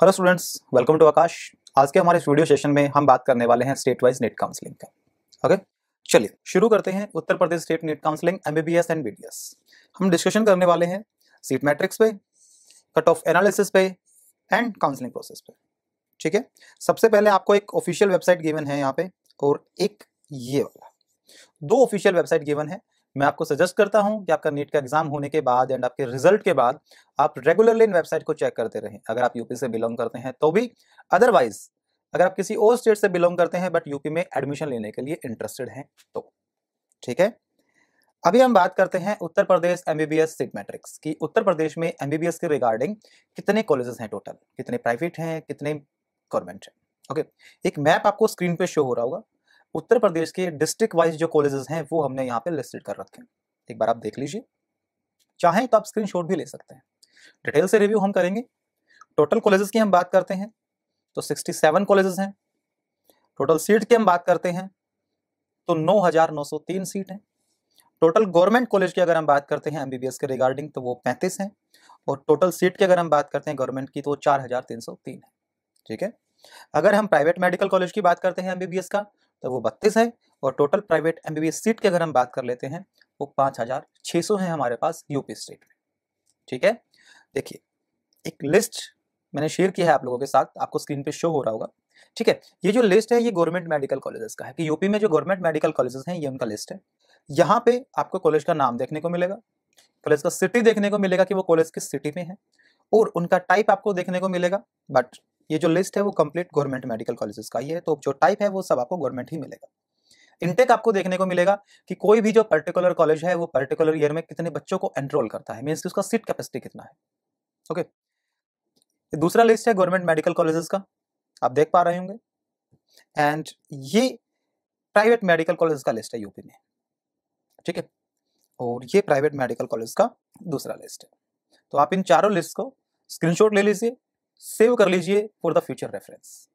Hello students welcome to Aakash आज के हमारे इस वीडियो सेशन में हम बात करने वाले हैं स्टेट वाइज नेट काउंसलिंग का ओके चलिए शुरू करते हैं Uttar Pradesh state NEET counselling MBBS and B हम डिस्कशन करने वाले हैं सीट मैट्रिक्स पे कट ऑफ एनालिसिस पे एंड काउंसलिंग प्रोसेस पे ठीक है सबसे पहले आपको एक ऑफिशियल वेबसाइट गिवन है यहाँ पे और एक ये वाला दो ऑफिशियल वेबसाइट गिवन है मैं आपको सजेस्ट करता हूं कि आपका नीट का एग्जाम होने के बाद एंड आपके रिजल्ट के बाद आप रेगुलरली इन वेबसाइट को चेक करते रहें अगर आप यूपी से बिलोंग करते हैं तो भी अदरवाइज अगर आप किसी और स्टेट से बिलोंग करते हैं बट यूपी में एडमिशन लेने के लिए इंटरेस्टेड हैं तो ठीक है अभी हम बात करते हैं Uttar Pradesh MBBS seat matrix की उत्तर प्रदेश में एमबीबीएस के रिगार्डिंग कितने कॉलेजेस हैं टोटल कितने प्राइवेट हैं कितने गवर्नमेंट हैं ओके एक मैप आपको स्क्रीन पे शो हो रहा होगा उत्तर प्रदेश के डिस्ट्रिक्ट वाइज जो कॉलेजेस हैं वो हमने यहाँ पे लिस्टेड कर रखे हैं एक बार आप देख लीजिए चाहें तो आप स्क्रीनशॉट भी ले सकते हैं डिटेल से रिव्यू हम करेंगे टोटल कॉलेजेस की हम बात करते हैं तो 67 कॉलेजेस हैं टोटल सीट की हम बात करते हैं तो 9,903 सीट हैं टोटल गवर्नमेंट कॉलेज की अगर हम बात करते हैं एमबीबीएस के रिगार्डिंग तो वो पैंतीस हैं और टोटल सीट की अगर हम बात करते हैं गवर्नमेंट की तो चार हजार तीन सौ तीन है ठीक है अगर हम प्राइवेट मेडिकल कॉलेज की बात करते हैं एमबीबीएस का तो वो बत्तीस है और टोटल प्राइवेट एम सीट की अगर हम बात कर लेते हैं वो पाँच हज़ार छः सौ है हमारे पास यूपी स्टेट में ठीक है देखिए एक लिस्ट मैंने शेयर किया है आप लोगों के साथ आपको स्क्रीन पे शो हो रहा होगा ठीक है ये जो लिस्ट है ये गवर्नमेंट मेडिकल कॉलेजेस का है कि यूपी में जो गवर्नमेंट मेडिकल कॉलेजेस हैं ये उनका लिस्ट है यहाँ पे आपको कॉलेज का नाम देखने को मिलेगा कॉलेज का सिटी देखने को मिलेगा कि वो कॉलेज किस सिटी में है और उनका टाइप आपको देखने को मिलेगा बट ये जो लिस्ट है वो कंप्लीट गवर्नमेंट मेडिकल कॉलेजेस का ही है तो जो टाइप है वो सब आपको गवर्नमेंट ही मिलेगा इनटेक आपको देखने को मिलेगा कि कोई भी जो पर्टिकुलर कॉलेज है वो पर्टिकुलर ईयर में कितने बच्चों को एनरोल करता है मीन्स उसका सीट कैपेसिटी कितना है ओके okay. दूसरा लिस्ट है गवर्नमेंट मेडिकल कॉलेजेस का आप देख पा रहे होंगे एंड ये प्राइवेट मेडिकल कॉलेज का लिस्ट है यूपी में ठीक है और ये प्राइवेट मेडिकल कॉलेज का दूसरा लिस्ट है तो आप इन चारों लिस्ट को स्क्रीनशॉट ले लीजिए सेव कर लीजिए फॉर द फ्यूचर रेफरेंस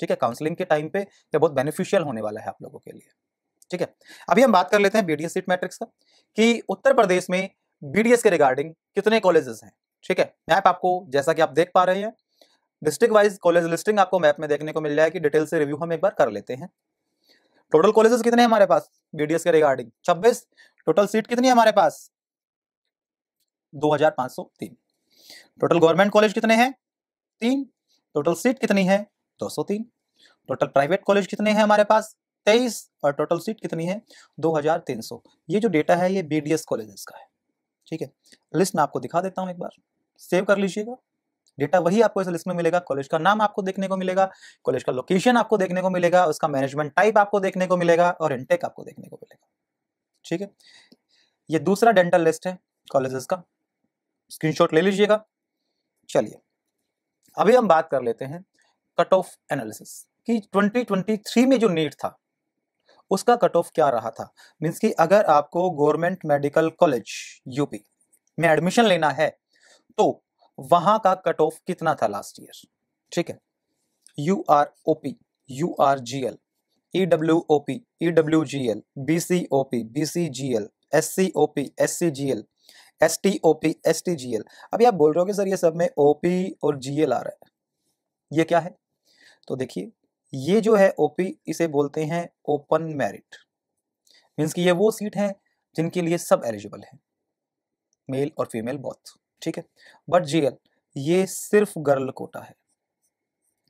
ठीक है काउंसलिंग के टाइम पे यह बहुत बेनिफिशियल होने वाला है आप लोगों के लिए ठीक है अभी हम बात कर लेते हैं बीडीएस सीट मैट्रिक्स का कि उत्तर प्रदेश में बीडीएस के रिगार्डिंग कितने कॉलेजेस हैं ठीक है मैप आपको जैसा कि आप देख पा रहे हैं डिस्ट्रिक्ट वाइज कॉलेज लिस्टिंग आपको मैप में देखने को मिल जाएगी डिटेल से रिव्यू हम एक बार कर लेते हैं टोटल कॉलेजेस कितने हमारे पास बीडीएस के रिगार्डिंग छब्बीस टोटल सीट कितनी है हमारे पास 2503 टोटल गवर्नमेंट कॉलेज कितने हैं तीन टोटल सीट कितनी है 203 टोटल प्राइवेट कॉलेज कितने हैं हमारे पास 23 और टोटल सीट कितनी है 2300 ये जो डेटा है ये बी डी एस कॉलेजेस का है ठीक है लिस्ट मैं आपको दिखा देता हूँ एक बार सेव कर लीजिएगा डेटा वही आपको इस लिस्ट में मिलेगा कॉलेज का नाम आपको देखने को मिलेगा कॉलेज का लोकेशन आपको देखने को मिलेगा उसका मैनेजमेंट टाइप आपको देखने को मिलेगा और इनटेक आपको देखने को मिलेगा ठीक है ये दूसरा डेंटल लिस्ट है कॉलेजेस का स्क्रीनशॉट ले लीजिएगा चलिए अभी हम बात कर लेते हैं कट ऑफ एनालिसिस कि 2023 में जो नीट था उसका कट ऑफ क्या रहा था मीन्स कि अगर आपको गवर्नमेंट मेडिकल कॉलेज यूपी में एडमिशन लेना है तो वहां का कट ऑफ कितना था लास्ट ईयर ठीक है U R O P U R G L E W O P E W G L B C O P B C G L S C O P S C G L S T O P S T G L अभी आप बोल रहे हो कि sir ये सब में O P और जी एल आ रहा है ये क्या है तो देखिए ये जो है ओ पी इसे बोलते हैं ओपन मेरिट मीन्स कि ये वो सीट हैं जिनके लिए सब एलिजिबल है मेल और फीमेल बहुत ठीक है बट जी एल ये सिर्फ गर्ल कोटा है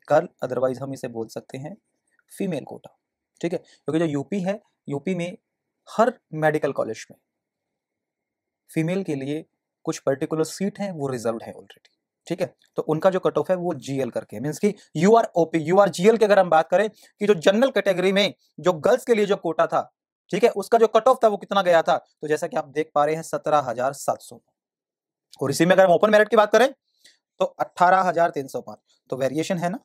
गर्ल अदरवाइज हम इसे बोल सकते हैं फीमेल कोटा ठीक है क्योंकि जो यूपी है यूपी में हर मेडिकल कॉलेज में फीमेल के लिए कुछ पर्टिकुलर सीट हैं वो रिजर्व है ऑलरेडी ठीक है तो उनका जो कट ऑफ है वो जीएल करके मीन्स की U R OP U R GL की अगर हम बात करें कि जो जनरल कैटेगरी में जो गर्ल्स के लिए जो कोटा था ठीक है उसका जो कट ऑफ था वो कितना गया था तो जैसा कि आप देख पा रहे हैं सत्रह हजार सात सौ और इसी में अगर हम ओपन मेरिट की बात करें तो अट्ठारह हजार तीन सौ पांच तो वेरिएशन है ना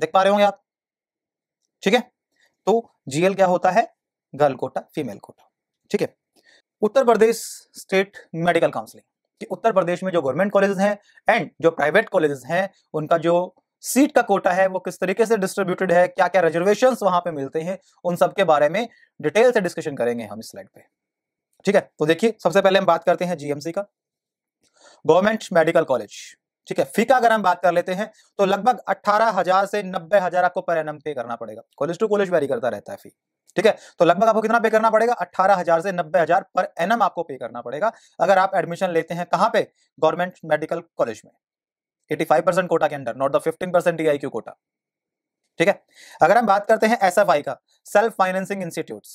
देख पा रहे होंगे आप ठीक है तो जीएल क्या होता है गर्ल कोटा फीमेल कोटा ठीक है Uttar Pradesh state medical counselling कि उत्तर प्रदेश में जो गवर्नमेंट कॉलेज हैं एंड जो प्राइवेट कॉलेज हैं उनका जो सीट का कोटा है वो किस तरीके से डिस्ट्रीब्यूटेड है क्या क्या रिजर्वेशन वहां पे मिलते हैं उन सब के बारे में डिटेल से डिस्कशन करेंगे हम इस स्लाइड पे ठीक है तो देखिए सबसे पहले हम बात करते हैं जीएमसी का गवर्नमेंट मेडिकल कॉलेज ठीक है फी का अगर हम बात कर लेते हैं तो लगभग अट्ठारह हजार से नब्बे हजार आपको पर एन पे करना पड़ेगा कॉलेज टू कॉलेज वेरी करता रहता है फी ठीक है तो लगभग आपको कितना पे करना पड़ेगा अठारह हजार से नब्बे हजार पर एनम आपको पे करना पड़ेगा अगर आप एडमिशन लेते हैं कहां पे गवर्नमेंट मेडिकल कॉलेज में एटी फाइव परसेंट कोटा के अंदर not the fifteen percent E quota ठीक है अगर हम बात करते हैं एस का सेल्फ फाइनेंसिंग इंस्टीट्यूट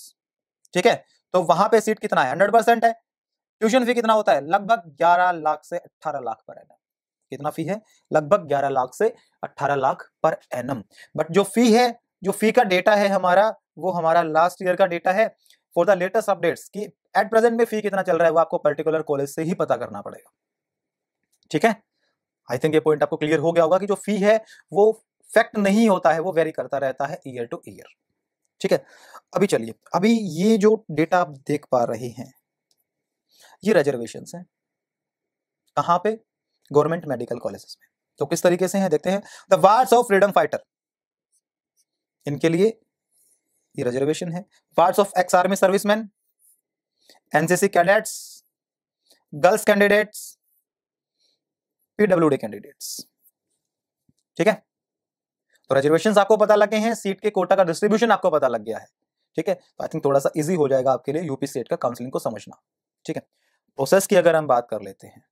ठीक है तो वहां पर सीट कितना है हंड्रेड परसेंट है ट्यूशन फी कितना होता है लगभग ग्यारह लाख से अट्ठारह लाख पर एनम कितना फी है लगभग ग्यारह लाख से अट्ठारह लाख पर एनम बट जो फी है जो फी का डेटा है हमारा वो हमारा लास्ट ईयर का डेटा है फॉर द लेटेस्ट अपडेट्स कि एट प्रेजेंट में फी कितना चल रहा है वो आपको पर्टिकुलर कॉलेज से ही पता करना पड़ेगा ठीक है आई थिंक ये पॉइंट आपको क्लियर हो गया होगा कि जो फी है वो फैक्ट नहीं होता है वो वेरी करता रहता है ईयर टू ईयर ठीक है अभी चलिए अभी ये जो डेटा आप देख पा रहे हैं ये रिजर्वेशन है कहाँ पे गवर्नमेंट मेडिकल कॉलेज में तो किस तरीके से है देखते हैं the wars of freedom fighter इनके लिए ये रिजर्वेशन है parts of ex army serviceman NCC cadets girls candidates PWD candidates ठीक है तो रिजर्वेशन आपको पता लगे हैं सीट के कोटा का डिस्ट्रीब्यूशन आपको पता लग गया है ठीक है तो आई थिंक थोड़ा सा इजी हो जाएगा आपके लिए यूपी स्टेट का काउंसिलिंग को समझना ठीक है प्रोसेस की अगर हम बात कर लेते हैं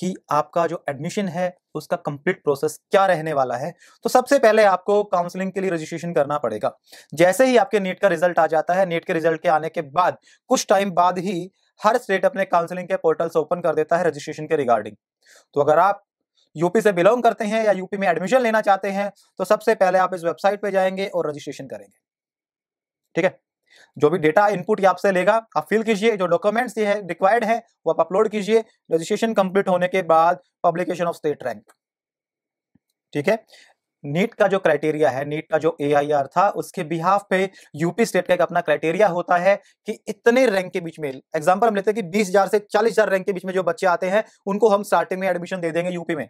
कि आपका जो एडमिशन है उसका कंप्लीट प्रोसेस क्या रहने वाला है तो सबसे पहले आपको काउंसलिंग के लिए रजिस्ट्रेशन करना पड़ेगा जैसे ही आपके नेट का रिजल्ट आ जाता है नेट के रिजल्ट के आने के बाद कुछ टाइम बाद ही हर स्टेट अपने काउंसलिंग के पोर्टल्स ओपन कर देता है रजिस्ट्रेशन के रिगार्डिंग तो अगर आप यूपी से बिलोंग करते हैं या यूपी में एडमिशन लेना चाहते हैं तो सबसे पहले आप इस वेबसाइट पर जाएंगे और रजिस्ट्रेशन करेंगे ठीक है जो भी डेटा इनपुट ये आपसे लेगा आप फिल कीजिए जो डॉक्यूमेंट्स ये है रिक्वायर्ड है वो आप अपलोड कीजिए रजिस्ट्रेशन कंप्लीट होने के बाद पब्लिकेशन ऑफ स्टेट रैंक ठीक है नीट का जो क्राइटेरिया है नीट का जो ए था उसके बिहाफ पे यूपी स्टेट का एक अपना क्राइटेरिया होता है कि इतने रैंक के बीच में एग्जाम्पल हम लेते हैं कि बीस हजार से चालीस हजार रैंक के बीच में जो बच्चे आते हैं उनको हम स्टार्टिंग में एडमिशन दे देंगे यूपी में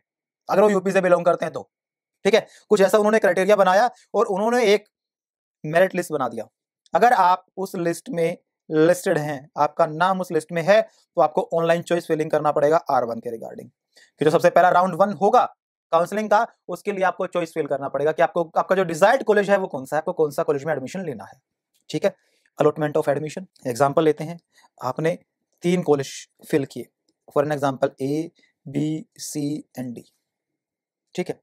अगर वो यूपी से बिलोंग करते हैं तो ठीक है कुछ ऐसा उन्होंने क्राइटेरिया बनाया और उन्होंने एक मेरिट लिस्ट बना दिया अगर आप उस लिस्ट में लिस्टेड हैं आपका नाम उस लिस्ट में है तो आपको ऑनलाइन चॉइस फिलिंग करना पड़ेगा आर वन के रिगार्डिंग जो सबसे पहला राउंड वन होगा काउंसलिंग का उसके लिए आपको चॉइस फिल करना पड़ेगा कि आपको आपका जो डिजायर्ड कॉलेज है वो कौन सा है आपको कौन सा कॉलेज में एडमिशन लेना है ठीक है अलॉटमेंट ऑफ एडमिशन एग्जाम्पल लेते हैं आपने तीन कॉलेज फिल किए for an example A B C and D ठीक है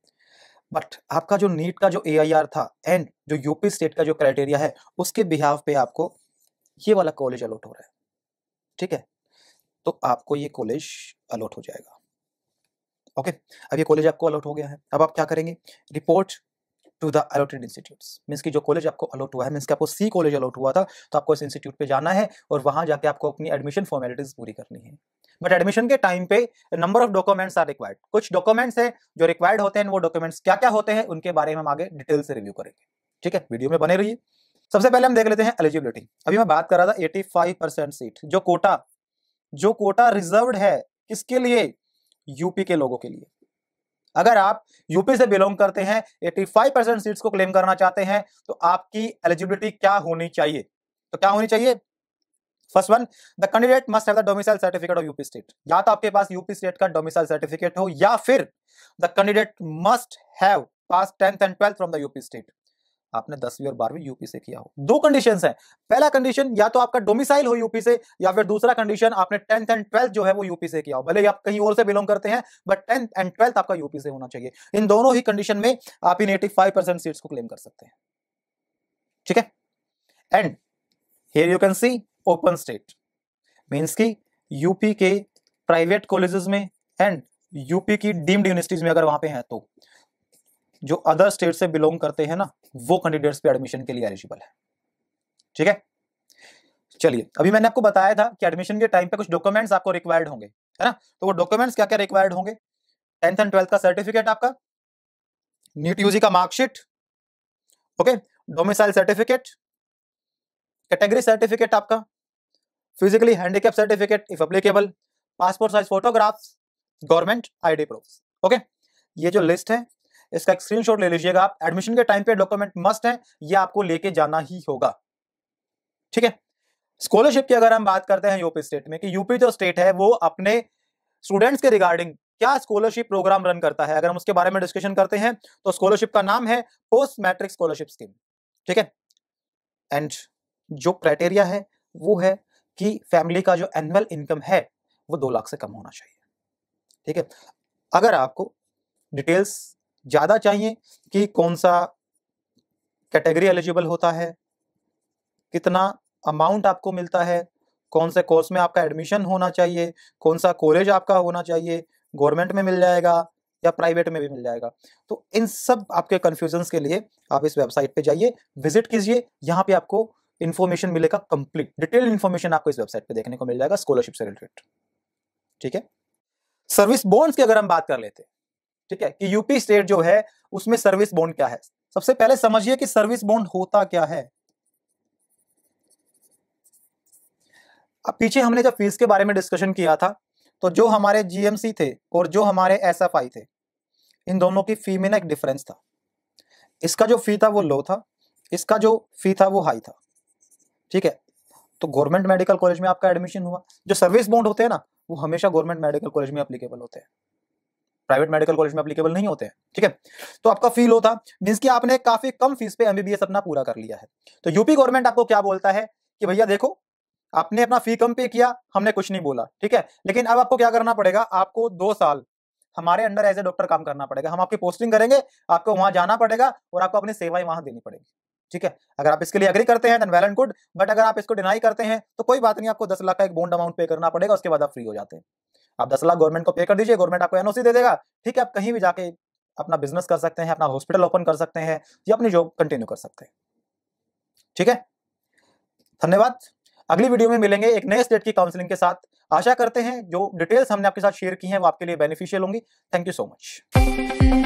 बट आपका जो नीट का जो ए था एंड जो यूपी स्टेट का जो क्राइटेरिया है उसके बिहाव पे आपको ये वाला कॉलेज अलॉट हो रहा है ठीक है तो आपको ये कॉलेज अलॉट हो जाएगा ओके अब ये कॉलेज आपको अलॉट हो गया है अब आप क्या करेंगे report to the allotted institute means की जो कॉलेज आपको अलॉट हुआ है मीन्स की आपको सी कॉलेज अलॉट हुआ था तो आपको इस इंस्टीट्यूट पर जाना है और वहाँ जाके आपको अपनी एडमिशन फॉर्मेलिटीज पूरी करनी है बट एडमिशन के टाइम पे number of documents are required कुछ डॉक्यूमेंट्स हैं जो रिक्वायर्ड होते हैं वो डॉक्यूमेंट्स क्या क्या होते हैं उनके बारे में हम आगे डिटेल से रिव्यू करेंगे ठीक है वीडियो में बने रहिए सबसे पहले हम देख लेते हैं एलिजिबिलिटी अभी मैं बात कर रहा था फाइव परसेंट सीट जो कोटा जो कोटा रिजर्व है किसके लिए यूपी के लोगों के लिए अगर आप यूपी से बिलोंग करते हैं 85 परसेंट सीट्स को क्लेम करना चाहते हैं तो आपकी एलिजिबिलिटी क्या होनी चाहिए तो क्या होनी चाहिए first one the candidate must है domicile certificate of UP state या तो आपके पास यूपी स्टेट का डोमिसाइल सर्टिफिकेट हो या फिर the candidate must have pass tenth and twelfth from the UP state आपने दसवीं और बारहवीं यूपी से किया हो दो कंडीशन है पहला कंडीशन या तो आपका डोमिसाइल हो यूपी से या फिर दूसरा कंडीशन आपने टेंथ एंड ट्वेल्थ जो है वो यूपी से किया हो भले ही आप कहीं और से बिलोंग करते हैं बट टेंथ एंड ट्वेल्थ आपका यूपी से होना चाहिए इन दोनों ही कंडीशन में आप इन एटी फाइव परसेंट सीट्स को क्लेम कर सकते हैं ठीक है and here you can see open state means की यूपी के प्राइवेट कॉलेजेस में एंड यूपी की डीम्ड यूनिवर्सिटीज में अगर वहां पे हैं तो जो अदर स्टेट से बिलोंग करते हैं ना वो कैंडिडेट्स पे एडमिशन के लिए एलिजिबल है ठीक है चलिए अभी मैंने आपको बताया था कि एडमिशन के टाइम पे कुछ डॉक्यूमेंट्स आपको रिक्वायर्ड होंगे है ना तो वो डॉक्यूमेंट्स क्या क्या रिक्वायर्ड होंगे टेंथ एंड ट्वेल्थ का सर्टिफिकेट आपका नीट यूजी का marksheet okay domicile certificate category certificate आपका physically handicapped certificate if applicable passport size photographs government ID proof okay ये जो लिस्ट है इसका एक स्क्रीनशॉट ले लीजिएगा आप एडमिशन के टाइम पे डॉक्यूमेंट मस्ट है ये आपको लेके जाना ही होगा ठीक है स्कॉलरशिप की अगर हम बात करते हैं यूपी स्टेट में कि यूपी जो स्टेट है वो अपने स्टूडेंट्स के रिगार्डिंग क्या स्कॉलरशिप प्रोग्राम रन करता है अगर हम उसके बारे में डिस्कशन करते हैं तो स्कॉलरशिप का नाम है पोस्ट मैट्रिक स्कॉलरशिप स्कीम ठीक है एंड जो क्राइटेरिया है वो है कि फैमिली का जो एनुअल इनकम है वो दो लाख से कम होना चाहिए ठीक है अगर आपको डिटेल्स ज़्यादा चाहिए कि कौन सा कैटेगरी एलिजिबल होता है कितना अमाउंट आपको मिलता है कौन से कोर्स में आपका एडमिशन होना चाहिए कौन सा कॉलेज आपका होना चाहिए गवर्नमेंट में मिल जाएगा या प्राइवेट में भी मिल जाएगा तो इन सब आपके कन्फ्यूजन्स के लिए आप इस वेबसाइट पे जाइए विजिट कीजिए यहाँ पे आपको इन्फॉर्मेशन मिलेगा कंप्लीट डिटेल इन्फॉर्मेशन आपको इस वेबसाइट पे देखने को मिल जाएगा स्कॉलरशिप से रिलेटेड ठीक है सर्विस बॉन्ड्स की अगर हम बात कर लेते ठीक है कि यूपी स्टेट जो है उसमें सर्विस बॉन्ड क्या है सबसे पहले समझिए कि सर्विस बॉन्ड होता क्या है अब पीछे हमने जब फीस के बारे में डिस्कशन किया था तो जो हमारे जीएमसी थे और जो हमारे एस थे इन दोनों की फी में ना एक डिफरेंस था इसका जो फी था वो लो था इसका जो फी था वो हाई था ठीक है तो गवर्नमेंट मेडिकल कॉलेज में आपका एडमिशन हुआ जो सर्विस बॉन्ड होते हैं ना वो हमेशा गवर्नमेंट मेडिकल कॉलेज में अप्लीकेबल होते हैं प्राइवेट मेडिकल कॉलेज में अप्लीकेबल नहीं होते हैं ठीक है तो आपका फील होता मीन्स कि आपने काफी कम फीस पे एमबीबीएस अपना पूरा कर लिया है तो यूपी गवर्नमेंट आपको क्या बोलता है कि भैया देखो आपने अपना फी कम पे किया हमने कुछ नहीं बोला ठीक है लेकिन अब आपको क्या करना पड़ेगा आपको दो साल हमारे अंडर एज ए डॉक्टर काम करना पड़ेगा हम आपकी पोस्टिंग करेंगे आपको वहां जाना पड़ेगा और आपको अपनी सेवाएं वहां देनी पड़ेगी ठीक है अगर आप इसके लिए अग्री करते हैं then well and good but अगर आप इसको डिनाई करते हैं तो कोई बात नहीं आपको दस लाख का एक बोन्ड अमाउंट पे करना पड़ेगा उसके बाद आप फ्री हो जाते हैं आप दस लाख गवर्नमेंट को पे कर दीजिए गवर्नमेंट आपको एनओसी दे देगा ठीक है आप कहीं भी जाके अपना बिजनेस कर सकते हैं अपना हॉस्पिटल ओपन कर सकते हैं या अपनी जॉब कंटिन्यू कर सकते हैं ठीक है धन्यवाद अगली वीडियो में मिलेंगे एक नए स्टेट की काउंसिलिंग के साथ आशा करते हैं जो डिटेल्स हमने आपके साथ शेयर की हैं वो आपके लिए बेनिफिशियल होंगी थैंक यू सो मच